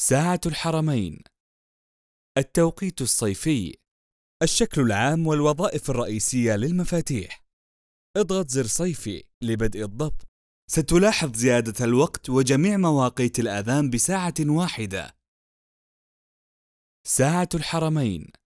ساعة الحرمين التوقيت الصيفي الشكل العام والوظائف الرئيسية للمفاتيح اضغط زر صيفي لبدء الضبط ستلاحظ زيادة الوقت وجميع مواقيت الأذان بساعة واحدة ساعة الحرمين